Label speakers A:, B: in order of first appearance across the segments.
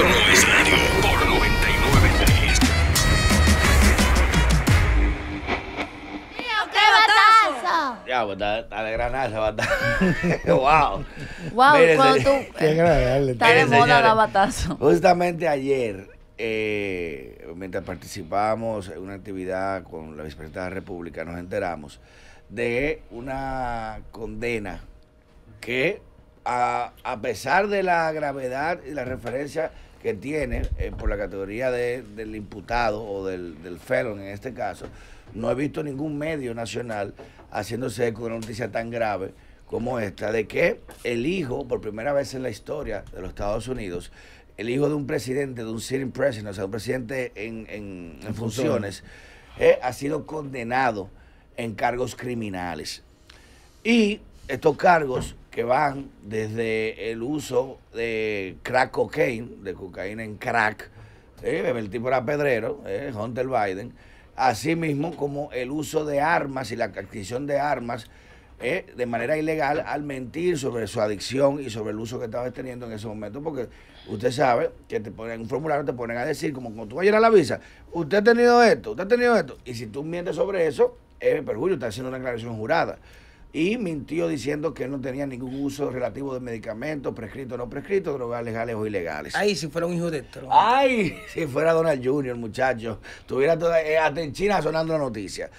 A: Esto no es radio por 99.3. Ya, pues está, de granada esa batazo. wow. Wow, Qué agradable. Está de moda la batazo. Justamente ayer, eh, mientras participábamos en una actividad con la vicepresidenta de República, nos enteramos de una condena que a, pesar de la gravedad y la referencia que tiene eh, por la categoría del imputado o del, del felon en este caso, no he visto ningún medio nacional haciéndose con una noticia tan grave como esta, de que el hijo, por primera vez en la historia de los Estados Unidos, el hijo de un presidente, de un sitting president, o sea, un presidente en, funciones, eh, ha sido condenado en cargos criminales. Y estos cargos que van desde el uso de crack cocaine, de cocaína en crack, eh, el tipo era pedrero, ¿eh? Hunter Biden, así mismo como el uso de armas y la adquisición de armas eh, de manera ilegal al mentir sobre su adicción y sobre el uso que estaba teniendo en ese momento, porque usted sabe que te ponen un formulario, te ponen a decir, como cuando tú vas a a la visa, usted ha tenido esto, usted ha tenido esto, y si tú mientes sobre eso, es eh, perjurio, está haciendo una declaración jurada y mintió diciendo que él no tenía ningún uso relativo de medicamentos, prescritos o no prescritos, drogas legales o ilegales. Ay, si fuera un hijo de Trump. Ay, si fuera Donald Jr., muchachos. Tuviera toda, eh, hasta en China sonando la noticia.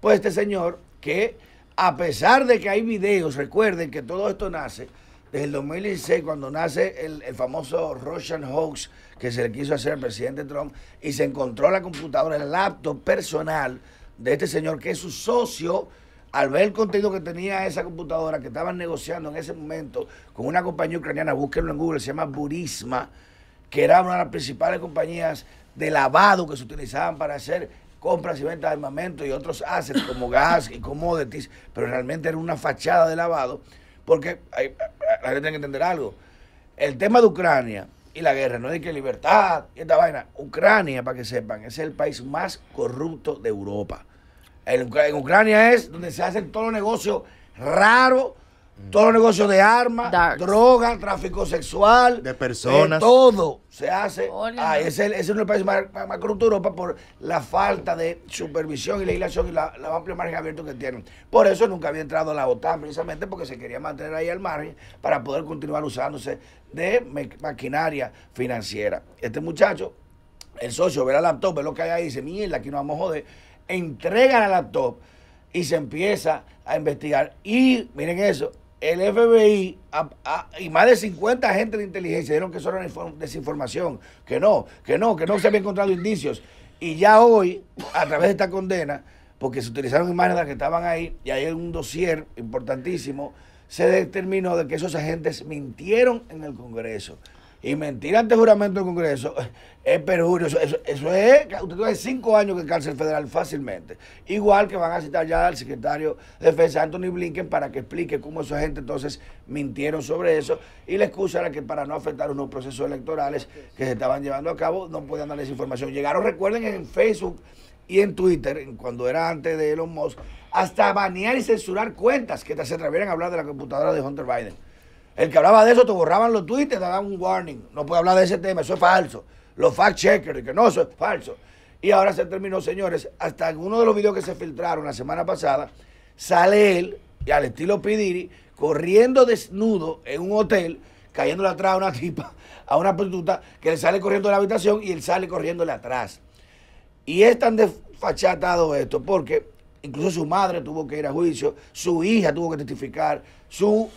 A: Pues este señor que, a pesar de que hay videos, recuerden que todo esto nace desde el 2016, cuando nace el, el, famoso Russian hoax que se le quiso hacer al presidente Trump, y se encontró la computadora, el laptop personal de este señor, que es su socio al ver el contenido que tenía esa computadora que estaban negociando en ese momento con una compañía ucraniana, búsquenlo en Google, se llama Burisma, que era una de las principales compañías de lavado que se utilizaban para hacer compras y ventas de armamento y otros assets como gas y commodities, pero realmente era una fachada de lavado, porque hay, la gente tiene que entender algo. El tema de Ucrania y la guerra, no es de que libertad y esta vaina. Ucrania, para que sepan, es el país más corrupto de Europa. En, Ucrania es donde se hacen todos los negocios raros todos los negocios de armas, drogas, droga, tráfico sexual, de personas, todo se hace. Ah, ese, es uno de los países más, más de Europa por la falta de supervisión y legislación y la, la amplia margen abierto que tienen. Por eso nunca había entrado a la OTAN, precisamente porque se quería mantener ahí al margen para poder continuar usándose de maquinaria financiera. Este muchacho, el socio, ve la laptop, ve lo que hay ahí y dice: Mierda, aquí nos vamos a joder entregan a la top y se empieza a investigar. Y miren eso, el FBI y más de 50 agentes de inteligencia dijeron que eso era desinformación, que no, que no, que no se habían encontrado indicios. Y ya hoy, a través de esta condena, porque se utilizaron imágenes que estaban ahí, y hay un dossier importantísimo, se determinó de que esos agentes mintieron en el Congreso. Y mentir ante juramento del Congreso eh, es perjurio. Eso, es, usted tiene cinco años de cárcel federal fácilmente. Igual que van a citar ya al secretario de Defensa, Anthony Blinken, para que explique cómo esa gente entonces mintieron sobre eso. Y la excusa era que para no afectar unos procesos electorales que se estaban llevando a cabo, no podían darles información. Llegaron, recuerden, en Facebook y en Twitter, cuando era antes de Elon Musk, hasta banear y censurar cuentas que se atrevieran a hablar de la computadora de Hunter Biden. El que hablaba de eso te borraban los tweets, te daban un warning. No puede hablar de ese tema, eso es falso. Los fact-checkers, que no, eso es falso. Y ahora se terminó, señores. Hasta en uno de los videos que se filtraron la semana pasada, sale él, y al estilo Pidiri, corriendo desnudo en un hotel, cayéndole atrás a una tipa, a una prostituta, que le sale corriendo de la habitación y él sale corriéndole atrás. Y es tan desfachatado esto, porque incluso su madre tuvo que ir a juicio, su hija tuvo que testificar, su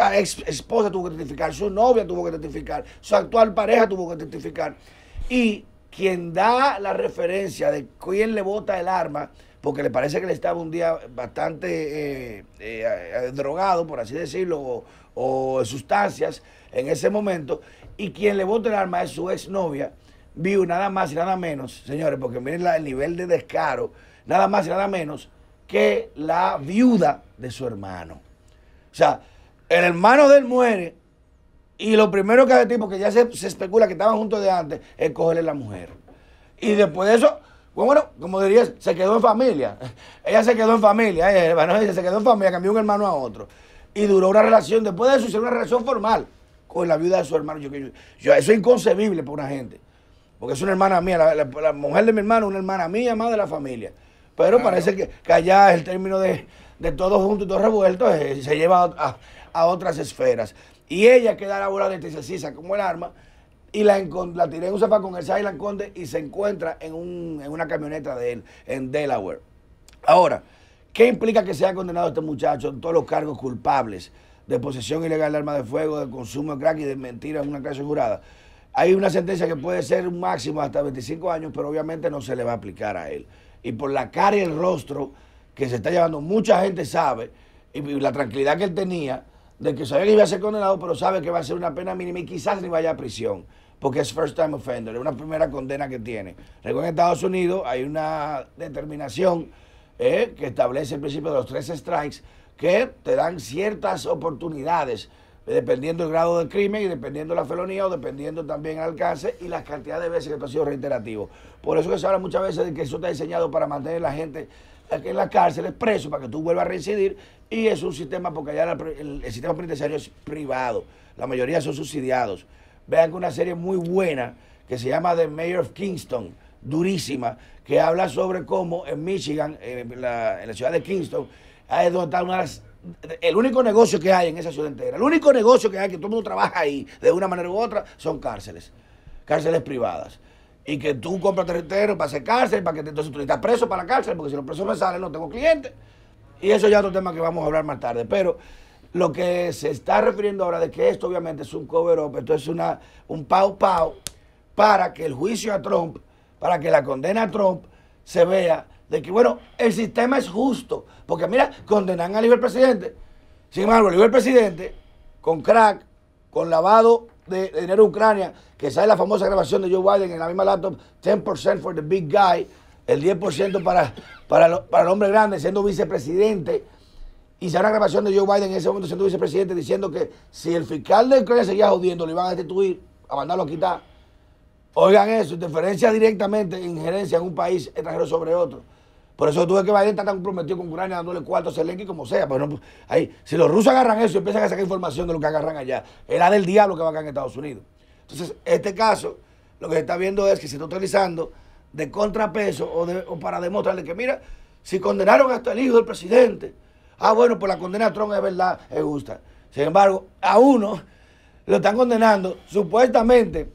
A: ah, ex, esposa tuvo que testificar, su novia tuvo que testificar, su actual pareja tuvo que testificar. Y quien da la referencia de quién le bota el arma, porque le parece que le estaba un día bastante eh, eh, drogado, por así decirlo, o, sustancias en ese momento, y quien le bota el arma es su exnovia, vio nada más y nada menos, señores, porque miren el nivel de descaro nada más y nada menos que la viuda de su hermano. O sea, el hermano de él muere y lo primero que hace el tipo, que ya se, especula que estaban juntos de antes, es cogerle la mujer. Y después de eso, pues bueno, como dirías, se quedó en familia. Ella se quedó en familia, el eh, hermano se quedó en familia, cambió un hermano a otro. Y duró una relación, después de eso hicieron una relación formal con la viuda de su hermano. Yo, eso es inconcebible para una gente. Porque es una hermana mía, la, la mujer de mi hermano, una hermana mía, más de la familia. Pero parece que, allá el término de, de todo junto y todo revuelto eh, se lleva a, a, otras esferas. Y ella queda a la bola de Tisacisa este, como el arma y la, la tiré en un zapato con el Silent Conde y se encuentra en, un, en una camioneta de él, en Delaware. Ahora, ¿qué implica que sea condenado este muchacho en todos los cargos culpables de posesión ilegal de arma de fuego, de consumo de crack y de mentira en una clase jurada? Hay una sentencia que puede ser un máximo hasta 25 años, pero obviamente no se le va a aplicar a él y por la cara y el rostro que se está llevando, mucha gente sabe, y, la tranquilidad que él tenía, de que sabía que iba a ser condenado, pero sabe que va a ser una pena mínima y quizás ni vaya a prisión, porque es first time offender, es una primera condena que tiene. Luego en Estados Unidos hay una determinación eh, que establece el principio de los tres strikes, que te dan ciertas oportunidades dependiendo del grado del crimen y dependiendo de la felonía o dependiendo también el alcance y las cantidades de veces que esto ha sido reiterativo. Por eso que se habla muchas veces de que eso está diseñado para mantener a la gente en la cárcel, es preso, para que tú vuelvas a reincidir y es un sistema, porque allá el, sistema penitenciario es privado, la mayoría son subsidiados. Vean que una serie muy buena que se llama The Mayor of Kingston, durísima, que habla sobre cómo en Michigan, eh, en la, ciudad de Kingston, es donde está el único negocio que hay en esa ciudad entera, el único negocio que hay, que todo el mundo trabaja ahí de una manera u otra, son cárceles, cárceles privadas. Y que tú compras territorio para hacer cárcel, para que entonces tú preso para la cárcel, porque si los presos me salen, no tengo clientes. Y eso ya es otro tema que vamos a hablar más tarde. Pero lo que se está refiriendo ahora de que esto obviamente es un cover-up, esto es una, un pau-pau para que el juicio a Trump, para que la condena a Trump se vea de que, bueno, el sistema es justo. Porque mira, condenan al libre presidente. Sin embargo, el presidente, con crack, con lavado de, dinero de Ucrania, que sale la famosa grabación de Joe Biden en la misma laptop, 10% for the big guy, el 10% para, para, para el hombre grande, siendo vicepresidente. Y se una grabación de Joe Biden en ese momento siendo vicepresidente diciendo que si el fiscal de Ucrania seguía jodiendo, lo iban a destituir, a mandarlo a quitar. Oigan eso, interferencia directamente, injerencia en un país extranjero sobre otro. Por eso tú ves que Biden está tan comprometido con Ucrania dándole cuarto a Zelensky como sea. Pero ahí, si los rusos agarran eso y empiezan a sacar información de lo que agarran allá, era del diablo que va acá en Estados Unidos. Entonces, este caso, lo que se está viendo es que se está utilizando de contrapeso o, para demostrarle que, mira, si condenaron hasta el hijo del presidente, ah, bueno, pues la condena a Trump es verdad, es justa. Sin embargo, a uno lo están condenando supuestamente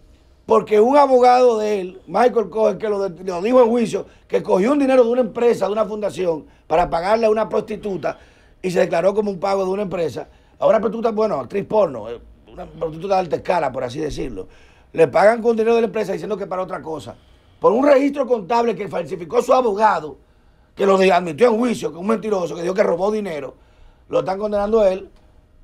A: porque un abogado de él, Michael Cohen, que lo, dijo en juicio, que cogió un dinero de una empresa, de una fundación, para pagarle a una prostituta y se declaró como un pago de una empresa, a una prostituta, bueno, actriz porno, eh, una prostituta de alta escala, por así decirlo, le pagan con dinero de la empresa diciendo que para otra cosa. Por un registro contable que falsificó su abogado, que lo admitió en juicio, que es un mentiroso, que dijo que robó dinero, lo están condenando a él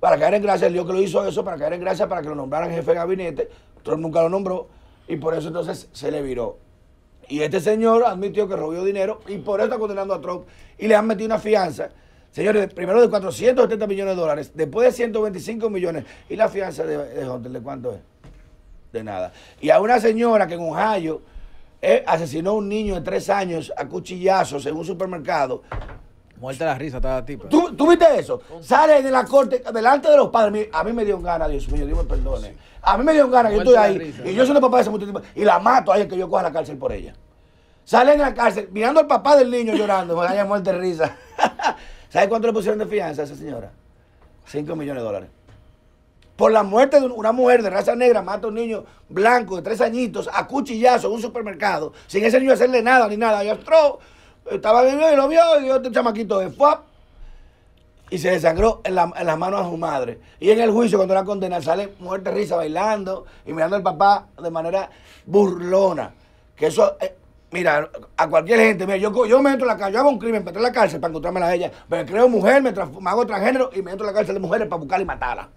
A: para caer en gracia, el Dios que lo hizo eso, para caer en gracia, para que lo nombraran jefe de gabinete. Trump nunca lo nombró y por eso entonces se le viró. Y este señor admitió que robó dinero y por eso está condenando a Trump y le han metido una fianza. Señores, primero de 470 millones de dólares, después de 125 millones. ¿Y la fianza de, de de cuánto es? De nada. Y a una señora que en Ohio eh, asesinó a un niño de tres años a cuchillazos en un supermercado Muerte la risa, estaba tipo. ¿Tú, ¿Tú, viste eso? Sale de la corte, delante de los padres. A mí me dio gana, Dios mío, Dios me perdone. A mí me dio ganas, yo estoy ahí. y yo soy el papá de ese tiempo. Y la mato ahí, que yo coja la cárcel por ella. Sale en la cárcel, mirando al papá del niño llorando. Me daña muerte de risa. ¿Sabes cuánto le pusieron de fianza a esa señora? 5 millones de dólares. Por la muerte de una mujer de raza negra, mata a un niño blanco de tres añitos a cuchillazo en un supermercado, sin ese niño hacerle nada ni nada. Estaba vivo y lo vio y este chamaquito de ¡Fuap! y se desangró en, las manos de su madre. Y en el juicio, cuando era condena, sale muerte risa bailando y mirando al papá de manera burlona. Que eso, eh, mira, a cualquier gente, mira, yo, yo me entro en la cárcel, yo hago un crimen, me entro en la cárcel para encontrarme a ella, me creo mujer, me, hago transgénero y me entro en la cárcel de mujeres para buscarla y matarla.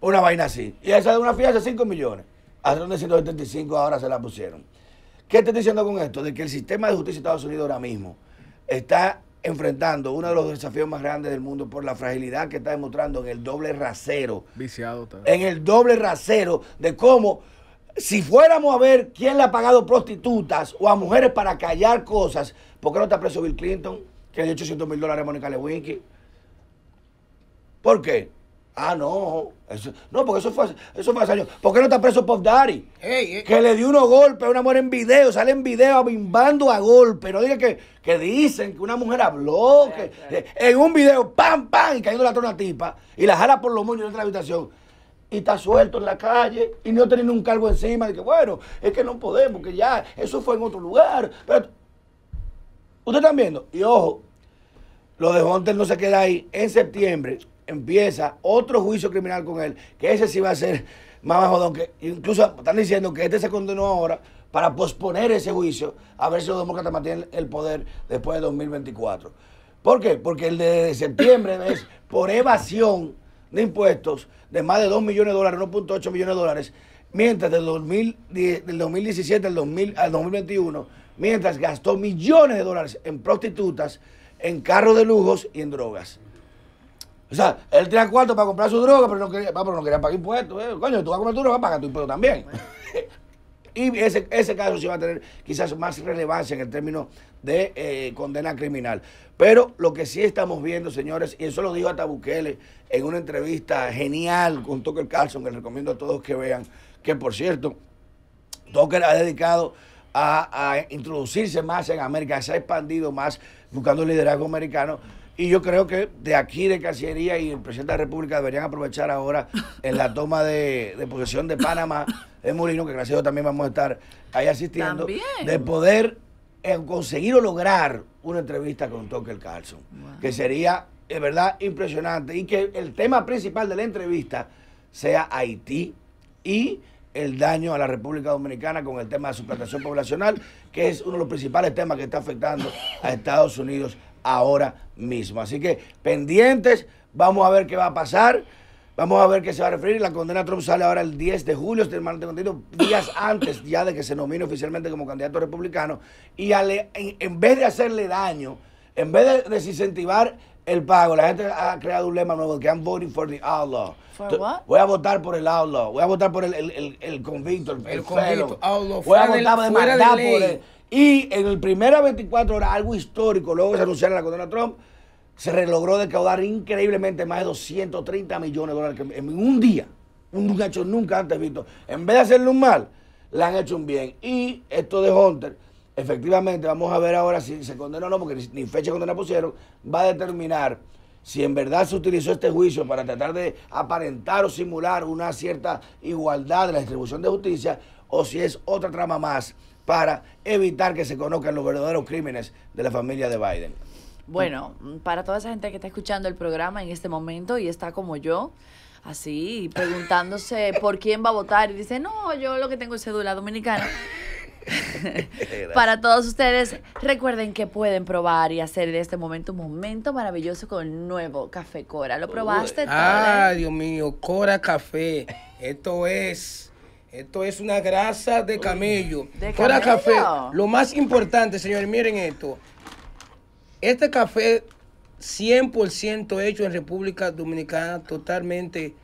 A: Una vaina así. Y esa de una fianza de 5 millones. A 175 ahora se la pusieron. ¿Qué te estoy diciendo con esto? De que el sistema de justicia de Estados Unidos ahora mismo está enfrentando uno de los desafíos más grandes del mundo por la fragilidad que está demostrando en el doble rasero. Viciado también. En el doble rasero de cómo, si fuéramos a ver quién le ha pagado prostitutas o a mujeres para callar cosas, ¿por qué no está preso Bill Clinton, que le dio 800 mil dólares a Mónica Lewinsky? ¿Por qué? Ah, no. no, porque eso fue, eso fue hace ¿Por qué no está preso Pop Daddy? Que le dio unos golpes a una mujer en video. Sale en video bimbando a golpe. No diga que, que dicen que una mujer habló. que, en un video, pam, pam, y cayendo la trona tipa. Y la jala por los dentro de la habitación. Y está suelto en la calle y no teniendo un cargo encima. De que bueno, es que no podemos, que ya, eso fue en otro lugar. Pero, Ustedes están viendo. Y ojo, lo de Hunter no se queda ahí. En septiembre empieza otro juicio criminal con él, que ese sí va a ser más bajo, que incluso están diciendo que este se condenó ahora para posponer ese juicio, a ver si los demócratas mantienen el poder después de 2024. ¿Por qué? Porque el de septiembre es por evasión de impuestos de más de 2 millones de dólares, 1.8 millones de dólares, mientras del, 2017 al 2021, mientras gastó millones de dólares en prostitutas, en carros de lujos y en drogas. O sea, él tenía cuarto para comprar su droga, pero no quería, pero no quería pagar impuestos. Eh. Coño, tú vas a comer tu a pagar tu impuesto también. y ese, caso sí va a tener quizás más relevancia en el término de eh, condena criminal. Pero lo que sí estamos viendo, señores, y eso lo dijo hasta Bukele en una entrevista genial con Tucker Carlson, que recomiendo a todos que vean, que por cierto, Tucker ha dedicado a, a introducirse más en América, se ha expandido más buscando liderazgo americano y yo creo que de aquí, de Cancillería y el presidente de la República deberían aprovechar ahora en la toma de, posesión de Panamá, de Molino, que gracias a Dios también vamos a estar ahí asistiendo, de poder eh, conseguir o lograr una entrevista con Tucker Carlson, que sería de verdad impresionante y que el tema principal de la entrevista sea Haití y el daño a la República Dominicana con el tema de suplantación poblacional, que es uno de los principales temas que está afectando a Estados Unidos ahora mismo. Así que pendientes, vamos a ver qué va a pasar. Vamos a ver qué se va a referir. La condena Trump sale ahora el 10 de julio, este hermano contenido, días antes ya de que se nomine oficialmente como candidato republicano. Y en, vez de hacerle daño, en vez de desincentivar el pago, la gente ha creado un lema nuevo que han voting for the outlaw. Voy a votar por el outlaw. Voy a votar por el, el, el, el convicto, el, el, convicto, voy a votar por el y en el primera 24 horas, algo histórico, luego que se anunciara la condena Trump, se logró decaudar increíblemente más de 230 millones de dólares en un día. Un hecho nunca antes visto. En vez de hacerle un mal, le han hecho un bien. Y esto de Hunter, efectivamente, vamos a ver ahora si se condena o no, porque ni fecha de condena pusieron, va a determinar si en verdad se utilizó este juicio para tratar de aparentar o simular una cierta igualdad de la distribución de justicia, o si es otra trama más para evitar que se conozcan los verdaderos crímenes de la familia de Biden. Bueno, para toda esa gente que está escuchando el programa en este momento y está como yo, así, preguntándose por quién va a votar y dice, no, yo lo que tengo es cédula dominicana. Para todos ustedes, recuerden que pueden probar y hacer de este momento un momento maravilloso con el nuevo café Cora. ¿Lo probaste? tú. ah, Dios mío, Cora Café. Esto es esto es una grasa de camello. ¿De café. Lo más importante, señores, miren esto. Este café 100% hecho en República Dominicana, totalmente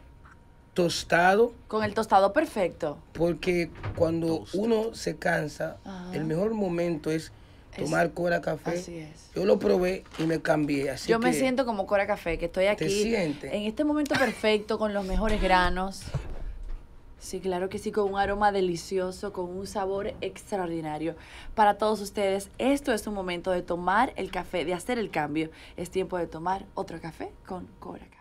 A: tostado. Con el tostado perfecto. Porque cuando uno se cansa, el mejor momento es tomar Cora Café. Yo lo probé y me cambié. Así Yo me siento como Cora Café, que estoy aquí. en este momento perfecto, con los mejores granos. Sí, claro que sí, con un aroma delicioso, con un sabor extraordinario. Para todos ustedes, esto es un momento de tomar el café, de hacer el cambio. Es tiempo de tomar otro café con Cora